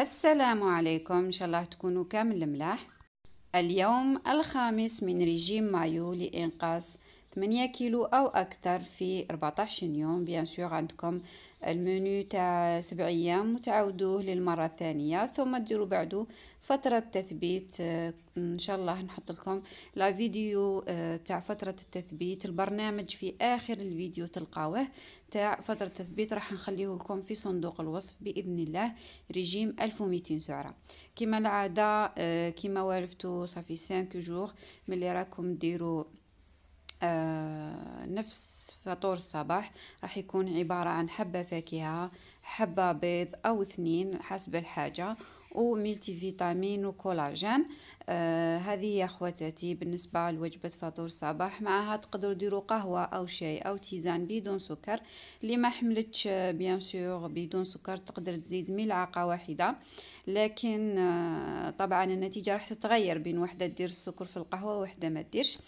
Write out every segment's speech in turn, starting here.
السلام عليكم إن شاء الله تكونوا كامل ملاح اليوم الخامس من رجيم مايو لإنقاذ 8 كيلو او اكثر في 14 يوم بيان سور عندكم المنيو تاع سبع ايام وتعاودوه للمره الثانيه ثم ديروا بعده فتره تثبيت آه، ان شاء الله نحط لكم لا فيديو آه، تاع فتره التثبيت البرنامج في اخر الفيديو تلقاوه تاع فتره التثبيت راح نخليه لكم في صندوق الوصف باذن الله ريجيم 1200 سعره كما العاده آه، كما والفتو صافي 5 جوغ ملي راكم ديروا آه، نفس فطور الصباح راح يكون عبارة عن حبة فاكهة حبة بيض أو اثنين حسب الحاجة وميلتي فيتامين وكولاجين آه هذه يا خواتاتي بالنسبة لوجبة فطور الصباح معها تقدروا ديروا قهوة أو شاي أو تيزان بدون سكر اللي ما حملتش بيان آه، سور بدون سكر تقدر تزيد ملعقة واحدة لكن آه طبعا النتيجة راح تتغير بين وحدة دير السكر في القهوة وحدة ما تديرش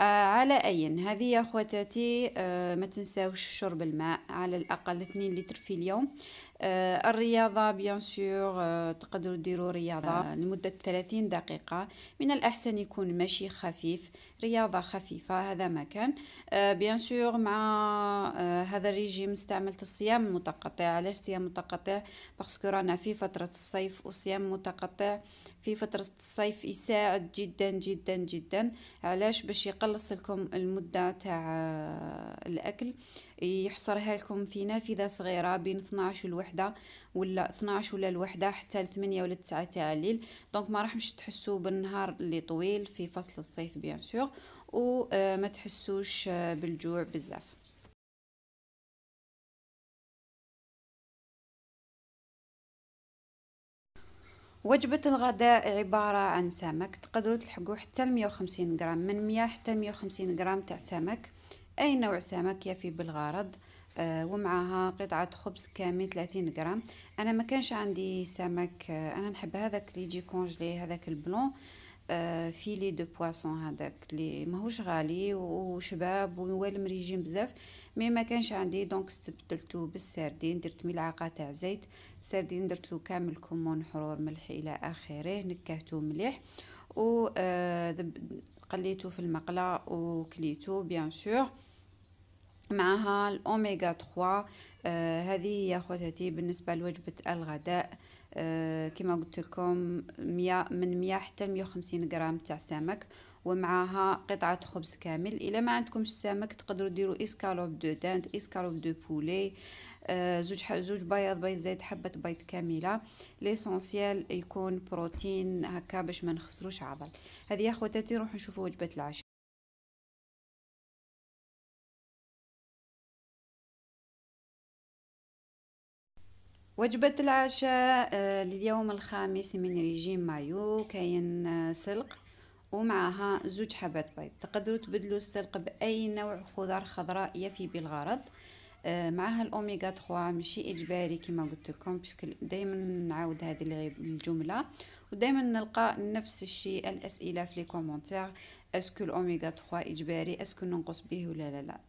آه، على أي هذه يا خواتاتي آه، ما تنساوش شرب الماء على الأقل 2 لتر في اليوم آه، الرياضة بيان سور تقدروا ديروا رياضة نعم. لمدة 30 دقيقة من الأحسن يكون مشي خفيف رياضة خفيفة هذا ما كان بيان سور مع هذا الريجيم استعملت الصيام المتقطع علاش صيام متقطع باسكو رانا في فترة الصيف وصيام متقطع في فترة الصيف يساعد جدا جدا جدا علاش باش يقل يخلص لكم المدة تاع آه، الأكل يحصرها لكم في نافذة صغيرة بين 12 والوحدة ولا 12 ولا الوحدة حتى 8 ولا 9 تاع الليل دونك ما راح مش تحسوا بالنهار اللي طويل في فصل الصيف بيان سور وما آه، تحسوش آه، بالجوع بزاف وجبة الغداء عبارة عن سمك تقدروا تلحقوا حتى 150 غرام من 100 حتى 150 غرام تاع سمك أي نوع سمك يفي بالغرض آه، ومعها قطعة خبز كامل 30 غرام أنا ما كانش عندي سمك آه، أنا نحب هذاك اللي يجي كونجلي هذاك البلون آه، فيلي دو بواسون هذاك اللي ماهوش غالي وشباب والم ريجيم بزاف مي ما كانش عندي دونك استبدلتو بالسردين درت ملعقه تاع زيت السردين درت له كامل كمون حرور ملح الى اخره نكهته مليح و آه، قليته في المقله وكليته بيان سور معها الأوميغا 3 آه هذه يا خواتاتي بالنسبة لوجبة الغداء آه كما قلت لكم 100 من 100 حتى 150 غرام تاع سمك ومعها قطعة خبز كامل إلا ما عندكمش سمك تقدروا ديروا إسكالوب دو داند إسكالوب دو بولي آه، زوج زوج بيض بيض زيت حبة بيض كاملة ليسونسييل يكون بروتين هكا باش ما نخسروش عضل هذه يا خواتاتي روحوا نشوفوا وجبة العشاء وجبة العشاء آه، لليوم الخامس من ريجيم مايو كاين آه، سلق ومعها زوج حبات بيض تقدروا تبدلوا السلق بأي نوع خضار خضراء يفي بالغرض آه، معها الاوميغا 3 ماشي اجباري كما قلت لكم دائما نعاود هذه الجمله ودائما نلقى نفس الشيء الاسئله في الكومنتر اسكو الاوميغا 3 اجباري اسكو ننقص به ولا لا لا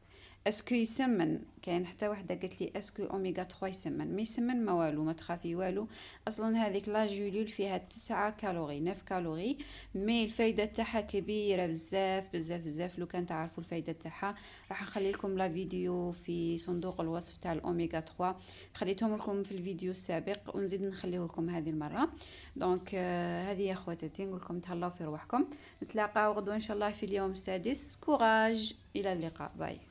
اسكو يسمن كاين حتى وحده قالت لي اسكو اوميغا 3 يسمن ما يسمن ما والو ما تخافي والو اصلا هذيك لا جولول فيها 9 كالوري 9 كالوري مي الفايده تاعها كبيره بزاف بزاف بزاف لو كان تعرفوا الفايده تاعها راح نخلي لكم لا فيديو في صندوق الوصف تاع الاوميغا 3 خليتهم لكم في الفيديو السابق ونزيد نخليه لكم هذه المره دونك آه هذه يا خواتاتي نقول لكم تهلاو في روحكم نتلاقاو غدوه ان شاء الله في اليوم السادس كوراج الى اللقاء باي